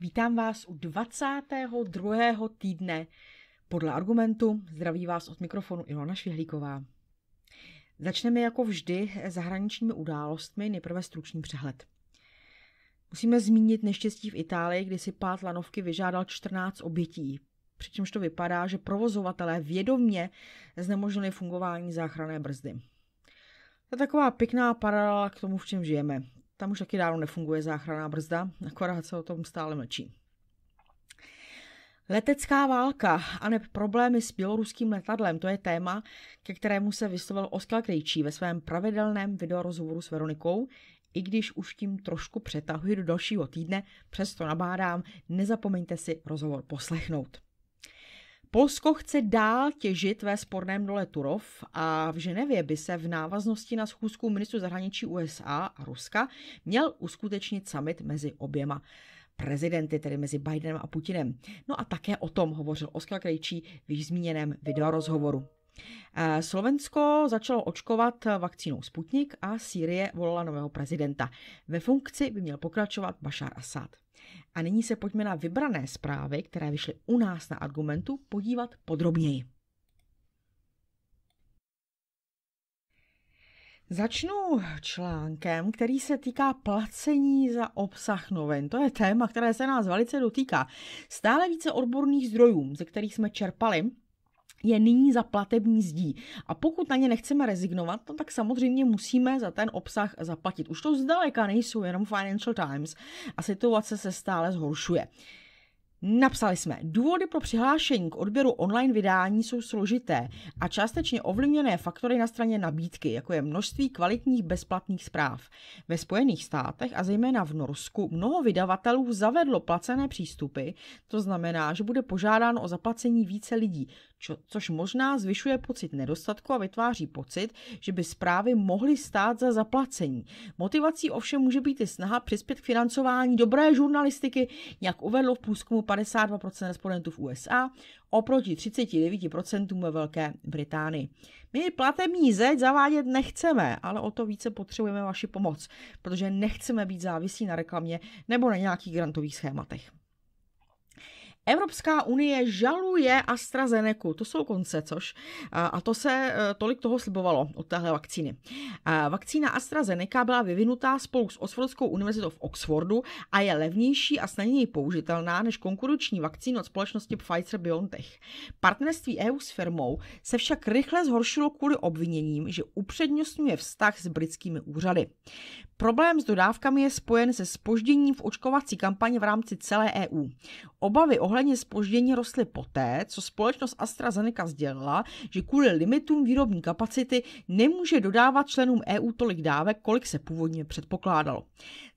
Vítám vás u 22. týdne podle argumentu. Zdraví vás od mikrofonu Ilona Švihlíková. Začneme jako vždy zahraničními událostmi, nejprve stručný přehled. Musíme zmínit neštěstí v Itálii, kdy si pát lanovky vyžádal 14 obětí. Přičemž to vypadá, že provozovatelé vědomně znemožnili fungování záchranné brzdy. To je taková pěkná paralela k tomu, v čem žijeme. Tam už taky dávno nefunguje záchranná brzda, akorát se o tom stále mlčí. Letecká válka a ne problémy s běloruským letadlem, to je téma, ke kterému se vyslovil Oskar Krejčí ve svém pravidelném videorozhovoru s Veronikou, i když už tím trošku přetahuji do dalšího týdne, přesto nabádám, nezapomeňte si rozhovor poslechnout. Polsko chce dál těžit ve sporném dole Turov a v Ženevě by se v návaznosti na schůzku ministru zahraničí USA a Ruska měl uskutečnit summit mezi oběma prezidenty, tedy mezi Bidenem a Putinem. No a také o tom hovořil Oskar Krejčí v již zmíněném videorozhovoru. Eh, Slovensko začalo očkovat vakcínou Sputnik a Sýrie volala nového prezidenta. Ve funkci by měl pokračovat Bashar Assad. A nyní se pojďme na vybrané zprávy, které vyšly u nás na argumentu, podívat podrobněji. Začnu článkem, který se týká placení za obsah novin. To je téma, které se nás velice dotýká. Stále více odborných zdrojů, ze kterých jsme čerpali, je nyní za platební zdí. A pokud na ně nechceme rezignovat, no tak samozřejmě musíme za ten obsah zaplatit. Už to zdaleka nejsou jenom Financial Times a situace se stále zhoršuje. Napsali jsme, důvody pro přihlášení k odběru online vydání jsou složité a částečně ovlivněné faktory na straně nabídky, jako je množství kvalitních bezplatných zpráv. Ve Spojených státech a zejména v Norsku mnoho vydavatelů zavedlo placené přístupy, to znamená, že bude požádáno o zaplacení více lidí čo, což možná zvyšuje pocit nedostatku a vytváří pocit, že by zprávy mohly stát za zaplacení. Motivací ovšem může být i snaha přispět k financování dobré žurnalistiky, jak uvedlo v průzkumu 52% respondentů v USA, oproti 39% ve Velké Británii. My platební zeď zavádět nechceme, ale o to více potřebujeme vaši pomoc, protože nechceme být závislí na reklamě nebo na nějakých grantových schématech. Evropská unie žaluje AstraZeneku, to jsou konce, což, a to se e, tolik toho slibovalo od téhle vakcíny. Vakcína AstraZeneca byla vyvinutá spolu s Oxfordskou univerzitou v Oxfordu a je levnější a snadněji použitelná než konkurenční vakcína od společnosti Pfizer BioNTech. Partnerství EU s firmou se však rychle zhoršilo kvůli obviněním, že upřednostňuje vztah s britskými úřady. Problém s dodávkami je spojen se spožděním v očkovací kampani v rámci celé EU. Obavy ohledně spoždění rostly poté, co společnost AstraZeneca sdělila, že kvůli limitům výrobní kapacity nemůže dodávat členům EU tolik dávek, kolik se původně předpokládalo.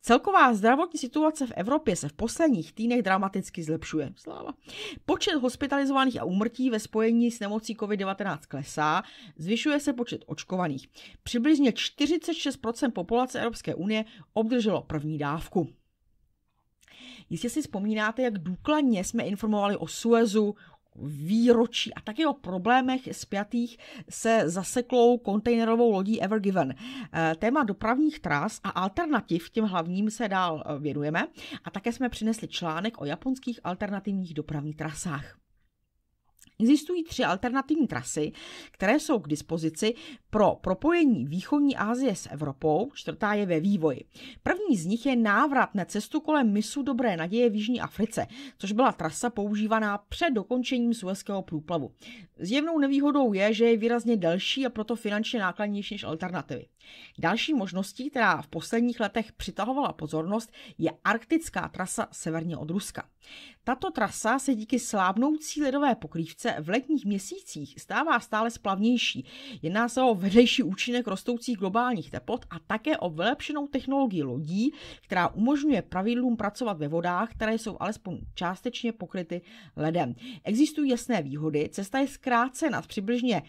Celková zdravotní situace v Evropě se v posledních týdnech dramaticky zlepšuje. Sláva. Počet hospitalizovaných a úmrtí ve spojení s nemocí COVID-19 klesá, zvyšuje se počet očkovaných. Přibližně 46% populace Evropské unie obdrželo první dávku. Jistě si vzpomínáte, jak důkladně jsme informovali o Suezu, výročí a taky o problémech spjatých se zaseklou kontejnerovou lodí Ever Given. Eh, téma dopravních tras a alternativ těm hlavním se dál eh, věnujeme a také jsme přinesli článek o japonských alternativních dopravních trasách. Existují tři alternativní trasy, které jsou k dispozici pro propojení východní Asie s Evropou, čtvrtá je ve vývoji. První z nich je návrat na cestu kolem misu Dobré naděje v Jižní Africe, což byla trasa používaná před dokončením Suezského průplavu. Zjevnou nevýhodou je, že je výrazně delší a proto finančně nákladnější než alternativy. Další možností, která v posledních letech přitahovala pozornost, je arktická trasa severně od Ruska. Tato trasa se díky slábnoucí ledové pokrývce v letních měsících stává stále splavnější. Jedná se o vedlejší účinek rostoucích globálních teplot a také o vylepšenou technologii lodí, která umožňuje pravidlům pracovat ve vodách, které jsou alespoň částečně pokryty ledem. Existují jasné výhody, cesta je zkrácena z přibližně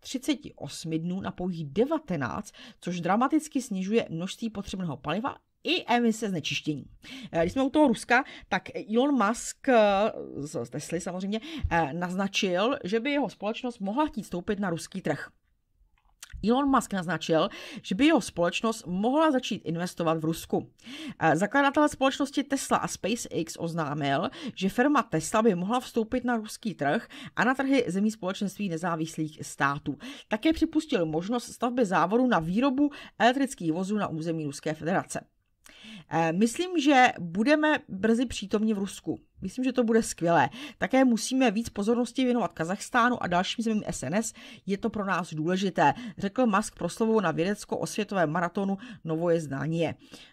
38 dnů na pouhých 19, což dramaticky snižuje množství potřebného paliva i emise znečištění. Eh, když jsme u toho Ruska, tak Elon Musk eh, z Tesly samozřejmě eh, naznačil, že by jeho společnost mohla chtít stoupit na ruský trh. Elon Musk naznačil, že by jeho společnost mohla začít investovat v Rusku. Eh, zakladatel společnosti Tesla a SpaceX oznámil, že firma Tesla by mohla vstoupit na ruský trh a na trhy zemí společenství nezávislých států. Také připustil možnost stavby závodu na výrobu elektrických vozů na území Ruské federace. Eh, myslím, že budeme brzy přítomni v Rusku. Myslím, že to bude skvělé. Také musíme víc pozornosti věnovat Kazachstánu a dalším zemím SNS. Je to pro nás důležité, řekl Musk slovo na vědecko-osvětovém maratonu Novoje znání.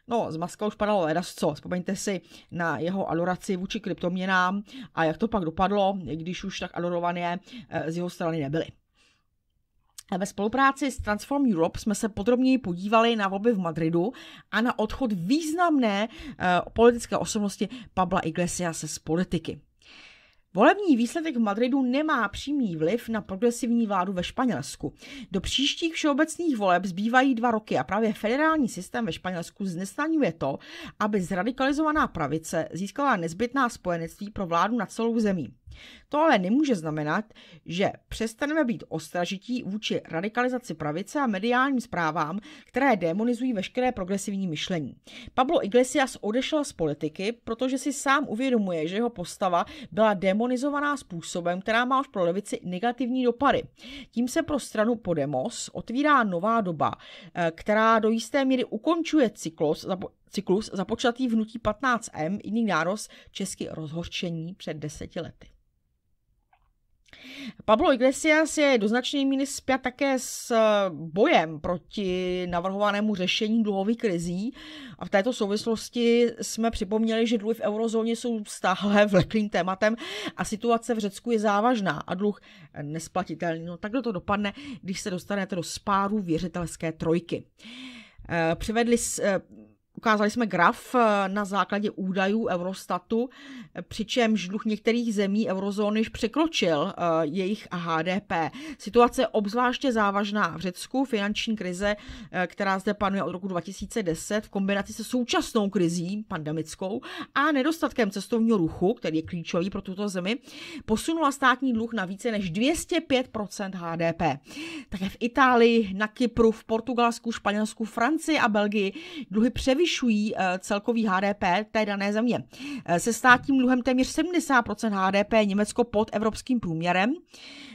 No, z Maska už padalo ledas co. Vzpomeňte si na jeho adoraci vůči kryptoměnám a jak to pak dopadlo, když už tak adorované eh, z jeho strany nebyly. Ve spolupráci s Transform Europe jsme se podrobněji podívali na volby v Madridu a na odchod významné eh, politické osobnosti Pabla Iglesias z politiky. Volební výsledek v Madridu nemá přímý vliv na progresivní vládu ve Španělsku. Do příštích všeobecných voleb zbývají dva roky a právě federální systém ve Španělsku znesnaňuje to, aby zradikalizovaná pravice získala nezbytná spojenectví pro vládu na celou zemí. To ale nemůže znamenat, že přestaneme být ostražití vůči radikalizaci pravice a mediálním zprávám, které demonizují veškeré progresivní myšlení. Pablo Iglesias odešel z politiky, protože si sám uvědomuje, že jeho postava byla demonizovaná způsobem, která má už pro levici negativní dopady. Tím se pro stranu Podemos otvírá nová doba, eh, která do jisté míry ukončuje cyklus, cyklus započatý vnutí 15M, jiný nároz česky rozhorčení před deseti lety. Pablo Iglesias je do značné míry spjat také s eh, bojem proti navrhovanému řešení dluhových krizí a v této souvislosti jsme připomněli, že dluhy v eurozóně jsou stále vleklým tématem a situace v Řecku je závažná a dluh nesplatitelný. No takhle to dopadne, když se dostanete do spáru věřitelské trojky. Eh, přivedli, eh, Ukázali jsme graf eh, na základě údajů Eurostatu, eh, přičemž dluh některých zemí eurozóny již překročil eh, jejich HDP. Situace je obzvláště závažná v Řecku. Finanční krize, která zde panuje od roku 2010 v kombinaci se současnou krizí pandemickou a nedostatkem cestovního ruchu, který je klíčový pro tuto zemi, posunula státní dluh na více než 205 HDP. Také v Itálii, na Kypru, v Portugalsku, Španělsku, Francii a Belgii dluhy převýšily převyšují eh, celkový HDP té dané země. Eh, se státním dluhem téměř 70% HDP Německo pod evropským průměrem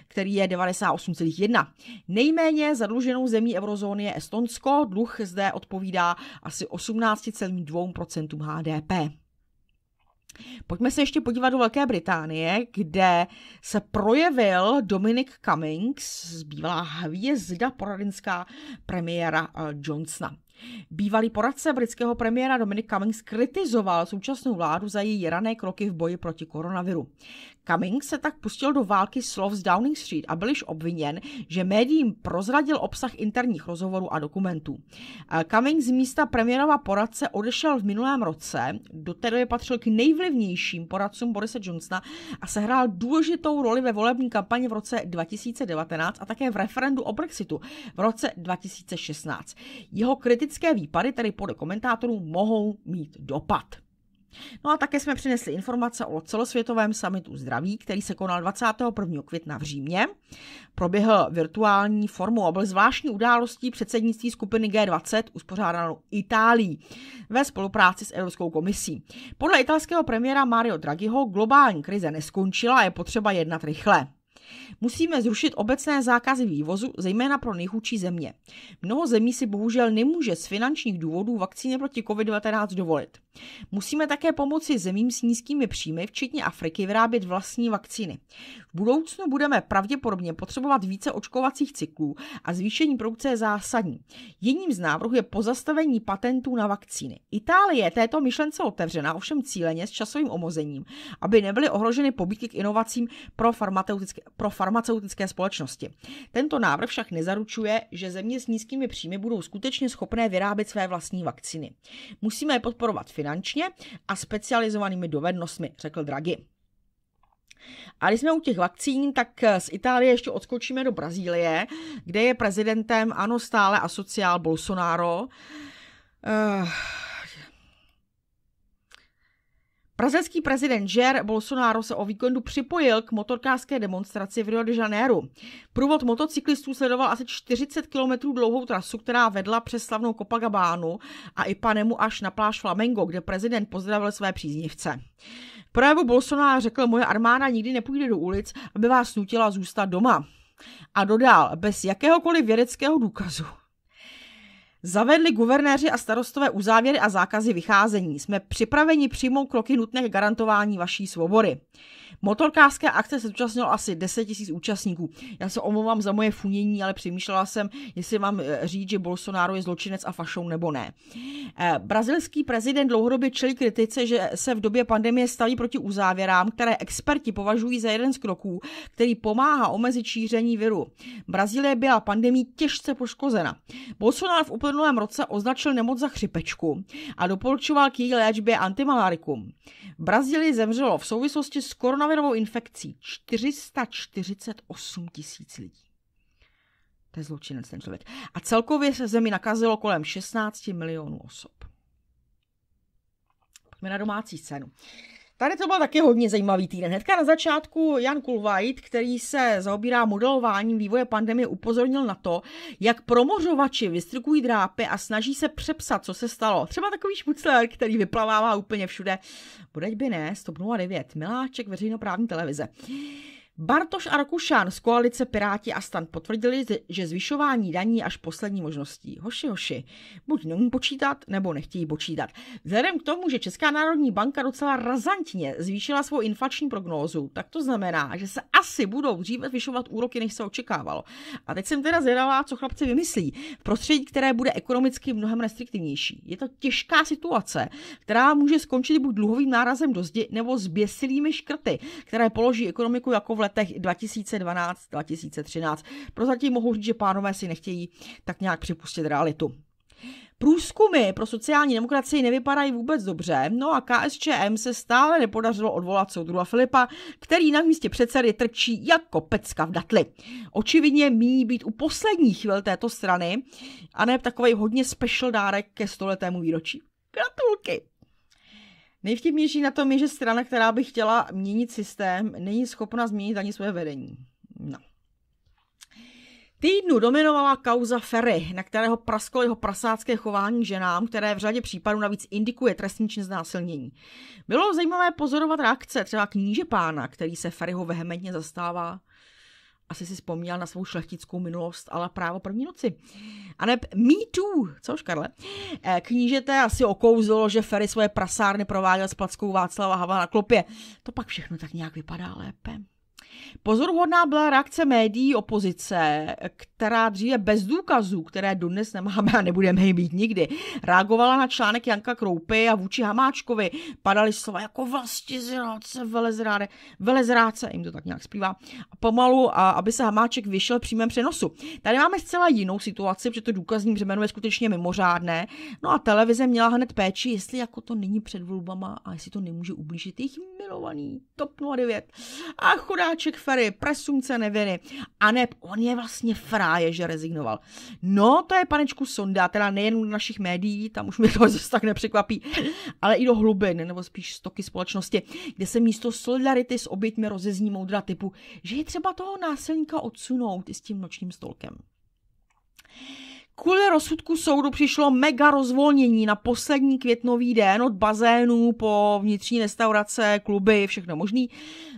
který je 98,1. Nejméně zadluženou zemí eurozóny je Estonsko, dluh zde odpovídá asi 18,2% HDP. Pojďme se ještě podívat do Velké Británie, kde se projevil Dominic Cummings, bývalá hvězda poradenská premiéra eh, Johnsona. Bývalý poradce britského premiéra Dominic Cummings kritizoval současnou vládu za její rané kroky v boji proti koronaviru. Cummings se tak pustil do války slov z Downing Street a byl již obviněn, že médiím prozradil obsah interních rozhovorů a dokumentů. Eh, Cummings z místa premiérova poradce odešel v minulém roce, do té doby patřil k nejvlivnějším poradcům Borise Johnsona a sehrál důležitou roli ve volební kampani v roce 2019 a také v referendu o Brexitu v roce 2016. Jeho kritické výpady tedy podle komentátorů mohou mít dopad. No a také jsme přinesli informace o celosvětovém samitu zdraví, který se konal 21. května v Římě. Proběhl virtuální formou a byl zvláštní událostí předsednictví skupiny G20 uspořádanou Itálií ve spolupráci s Evropskou komisí. Podle italského premiéra Mario Draghiho globální krize neskončila a je potřeba jednat rychle. Musíme zrušit obecné zákazy vývozu, zejména pro nejchudší země. Mnoho zemí si bohužel nemůže z finančních důvodů vakcíny proti COVID-19 dovolit. Musíme také pomoci zemím s nízkými příjmy, včetně Afriky, vyrábět vlastní vakcíny. V budoucnu budeme pravděpodobně potřebovat více očkovacích cyklů a zvýšení produkce je zásadní. Jedním z návrhů je pozastavení patentů na vakcíny. Itálie je této myšlence otevřena, ovšem cíleně s časovým omozením, aby nebyly ohroženy pobytky k inovacím pro farmaceutické, pro farmaceutické společnosti. Tento návrh však nezaručuje, že země s nízkými příjmy budou skutečně schopné vyrábět své vlastní vakcíny. Musíme je podporovat finančně a specializovanými dovednostmi, řekl Draghi. A když jsme u těch vakcín, tak z Itálie ještě odskočíme do Brazílie, kde je prezidentem ano stále asociál Bolsonaro. Uh, Brazilský prezident Jair Bolsonaro se o víkendu připojil k motorkářské demonstraci v Rio de Janeiro. Průvod motocyklistů sledoval asi 40 km dlouhou trasu, která vedla přes slavnou Copacabánu a i panemu až na pláž Flamengo, kde prezident pozdravil své příznivce. Projevu Bolsonaro řekl, moje armáda nikdy nepůjde do ulic, aby vás nutila zůstat doma. A dodal, bez jakéhokoliv vědeckého důkazu Zavedli guvernéři a starostové uzávěry a zákazy vycházení. Jsme připraveni přijmout kroky nutné k garantování vaší svobody. Motorkářské akce se zúčastnilo asi 10 000 účastníků. Já se omlouvám za moje funění, ale přemýšlela jsem, jestli mám eh, říct, že Bolsonaro je zločinec a fašou nebo ne. Eh, brazilský prezident dlouhodobě čelí kritice, že se v době pandemie staví proti uzávěrám, které experti považují za jeden z kroků, který pomáhá omezit šíření viru. Brazílie byla pandemí těžce poškozena. Bolsonaro v uplynulém roce označil nemoc za chřipečku a doporučoval k její léčbě antimalarikum. V Brazílii zemřelo v souvislosti s koronavirovou infekcí 448 tisíc lidí. To je zločinec ten člověk. A celkově se zemi nakazilo kolem 16 milionů osob. Pojďme na domácí scénu. Tady to byl taky hodně zajímavý týden. Hnedka na začátku Jan Kulvajt, který se zaobírá modelováním vývoje pandemie, upozornil na to, jak promořovači vystrkují drápy a snaží se přepsat, co se stalo. Třeba takový šmucler, který vyplavává úplně všude. Budeť by ne, 109, Miláček, veřejnoprávní televize. Bartoš a Rakušan z koalice Piráti a stan potvrdili, že zvyšování daní až poslední možností. Hoši, hoši, buď nemůžu počítat, nebo nechtějí počítat. Vzhledem k tomu, že Česká národní banka docela razantně zvýšila svou inflační prognózu, tak to znamená, že se asi budou dříve zvyšovat úroky, než se očekávalo. A teď jsem teda zvědavá, co chlapci vymyslí. V prostředí, které bude ekonomicky mnohem restriktivnější. Je to těžká situace, která může skončit buď dluhovým nárazem do zdi, nebo zběsilými škrty, které položí ekonomiku jako v letech 2012-2013. Prozatím mohu říct, že pánové si nechtějí tak nějak připustit realitu. Průzkumy pro sociální demokracii nevypadají vůbec dobře, no a KSČM se stále nepodařilo odvolat soudruha Filipa, který na místě předsedy trčí jako pecka v datli. Očividně míní být u poslední chvíle této strany a ne takový hodně special dárek ke stoletému výročí. Gratulky! Nejvtipnější na tom je, že strana, která by chtěla měnit systém, není schopna změnit ani svoje vedení. No. Týdnu dominovala kauza Ferry, na kterého prasklo jeho prasácké chování ženám, které v řadě případů navíc indikuje trestní čin znásilnění. Bylo zajímavé pozorovat reakce třeba kníže pána, který se Ferryho vehementně zastává asi si vzpomněl na svou šlechtickou minulost, ale právo první noci. A ne, Me Too, což Karle? Eh, knížete asi okouzlo, že Ferry svoje prasárny prováděl s plackou Václava Havla na klopě. To pak všechno tak nějak vypadá lépe. Pozoruhodná byla reakce médií opozice, která dříve bez důkazů, které dodnes nemáme a nebudeme je mít nikdy, reagovala na článek Janka Kroupy a vůči Hamáčkovi padaly slova jako vlasti zrádce, velezráde, velezráce, jim to tak nějak zpívá, a pomalu, a aby se Hamáček vyšel v přímém přenosu. Tady máme zcela jinou situaci, protože to důkazní břemeno je skutečně mimořádné, no a televize měla hned péči, jestli jako to není před volbama a jestli to nemůže ublížit jejich milovaný TOP 09. A chudáček Ferry, presumce neviny, a ne, on je vlastně Fra je, že rezignoval. No, to je panečku sonda, teda nejen u našich médií, tam už mě to zase tak nepřekvapí, ale i do hlubin, nebo spíš stoky společnosti, kde se místo solidarity s oběťmi rozezní moudra typu, že je třeba toho násilníka odsunout i s tím nočním stolkem. Kvůli rozsudku soudu přišlo mega rozvolnění na poslední květnový den od bazénů po vnitřní restaurace, kluby, všechno možný.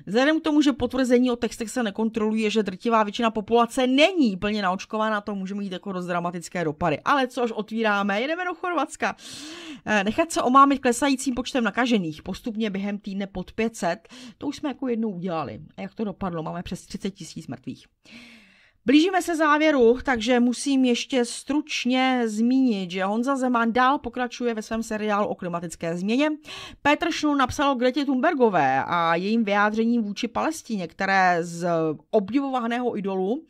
Vzhledem k tomu, že potvrzení o textech se nekontroluje, že drtivá většina populace není plně naočkována, to může mít jako dost dramatické dopady. Ale což otvíráme, jedeme do Chorvatska. Eh, nechat se omámit klesajícím počtem nakažených postupně během týdne pod 500, to už jsme jako jednou udělali. A jak to dopadlo? Máme přes 30 tisíc mrtvých. Blížíme se závěru, takže musím ještě stručně zmínit, že Honza Zeman dál pokračuje ve svém seriálu o klimatické změně. Petr Šnul napsal Gretě Thunbergové a jejím vyjádřením vůči Palestíně, které z obdivovaného idolu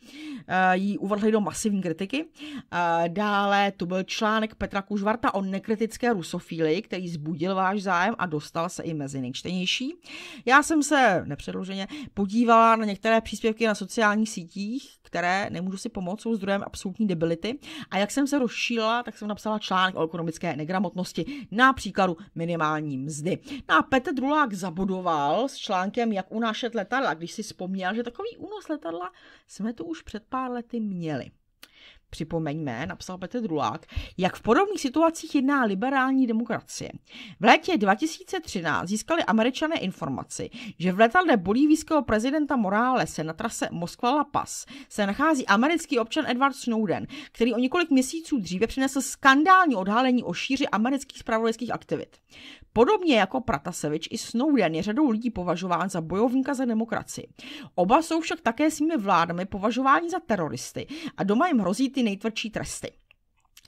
eh, jí uvrhly do masivní kritiky. Eh, dále tu byl článek Petra Kužvarta o nekritické rusofílii, který zbudil váš zájem a dostal se i mezi nejčtenější. Já jsem se nepředloženě podívala na některé příspěvky na sociálních sítích, které které nemůžu si pomoct, jsou zdrojem absolutní debility. A jak jsem se rozšílila, tak jsem napsala článek o ekonomické negramotnosti na příkladu minimální mzdy. No a Petr Drulák zabudoval s článkem Jak unášet letadla, když si vzpomněl, že takový únos letadla jsme tu už před pár lety měli. Připomeňme, napsal Petr Drulák, jak v podobných situacích jedná liberální demokracie. V létě 2013 získali američané informaci, že v letadle bolívijského prezidenta se na trase Moskva-La Paz se nachází americký občan Edward Snowden, který o několik měsíců dříve přinesl skandální odhalení o šíři amerických spravodajských aktivit. Podobně jako Pratasevič i Snowden je řadou lidí považován za bojovníka za demokracii. Oba jsou však také svými vládami považováni za teroristy a doma jim hrozí ty nejtvrdší tresty.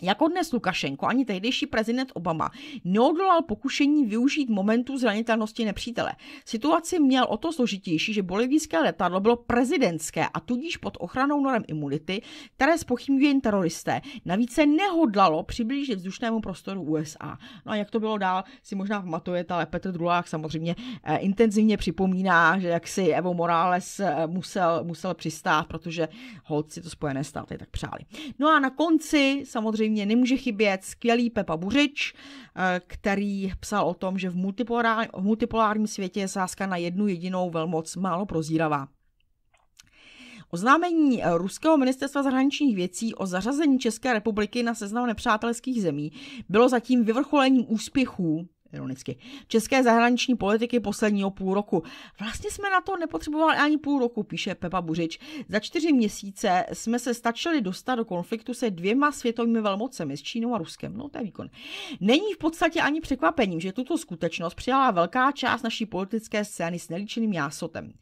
Jako dnes Lukašenko, ani tehdejší prezident Obama neodolal pokušení využít momentu zranitelnosti nepřítele. Situaci měl o to složitější, že bolivijské letadlo bylo prezidentské a tudíž pod ochranou norem imunity, které spochybňuje jen teroristé. Navíc se nehodlalo přiblížit vzdušnému prostoru USA. No a jak to bylo dál, si možná pamatujete, ale Petr Drulák samozřejmě eh, intenzivně připomíná, že jak si Evo Morales eh, musel, musel přistát, protože holci to Spojené státy tak přáli. No a na konci samozřejmě samozřejmě nemůže chybět skvělý Pepa Buřič, eh, který psal o tom, že v, multipolár, v multipolárním světě je sázka na jednu jedinou velmoc málo prozíravá. Oznámení eh, ruského ministerstva zahraničních věcí o zařazení České republiky na seznam nepřátelských zemí bylo zatím vyvrcholením úspěchů ironicky, české zahraniční politiky posledního půl roku. Vlastně jsme na to nepotřebovali ani půl roku, píše Pepa Buřič. Za čtyři měsíce jsme se stačili dostat do konfliktu se dvěma světovými velmocemi, s Čínou a Ruskem. No, to je výkon. Není v podstatě ani překvapením, že tuto skutečnost přijala velká část naší politické scény s nelíčeným jásotem.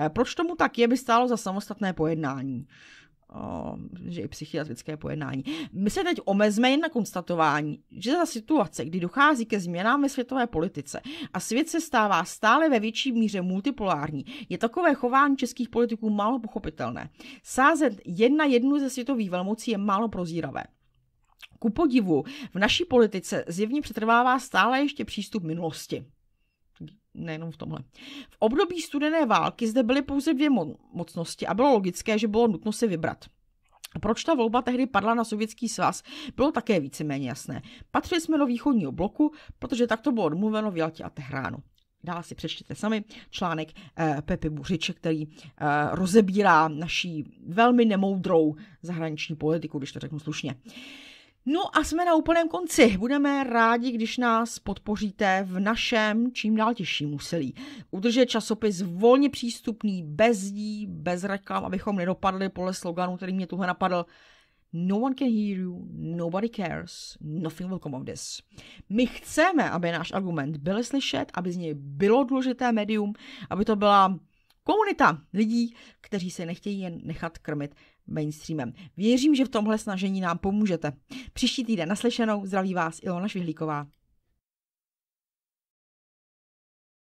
E, proč tomu tak je, by stálo za samostatné pojednání. Ehm, že i psychiatrické pojednání. My se teď omezme jen na konstatování, že za situace, kdy dochází ke změnám ve světové politice a svět se stává stále ve větší míře multipolární, je takové chování českých politiků málo pochopitelné. Sázet jedna jednu ze světových velmocí je málo prozíravé. Ku podivu, v naší politice zjevně přetrvává stále ještě přístup minulosti nejenom v tomhle. V období studené války zde byly pouze dvě mo- mocnosti a bylo logické, že bylo nutno si vybrat. Proč ta volba tehdy padla na Sovětský svaz, bylo také víceméně jasné. Patřili jsme do východního bloku, protože tak to bylo domluveno v Jaltě a Tehránu. Dále si přečtěte sami článek eh, Pepy Buřiče, který eh, rozebírá naší velmi nemoudrou zahraniční politiku, když to řeknu slušně. Eh, No a jsme na úplném konci. Budeme rádi, když nás podpoříte v našem čím dál těžším úsilí. Udržet časopis volně přístupný, bez dí, bez reklam, abychom nedopadli podle sloganu, který mě tuhle napadl. No one can hear you, nobody cares, nothing will come of this. My chceme, aby náš argument byl slyšet, aby z něj bylo důležité médium, aby to byla komunita lidí, kteří se nechtějí jen nechat krmit mainstreamem. Věřím, že v tomhle snažení nám pomůžete. Příští týden naslyšenou zdraví vás Ilona Švihlíková.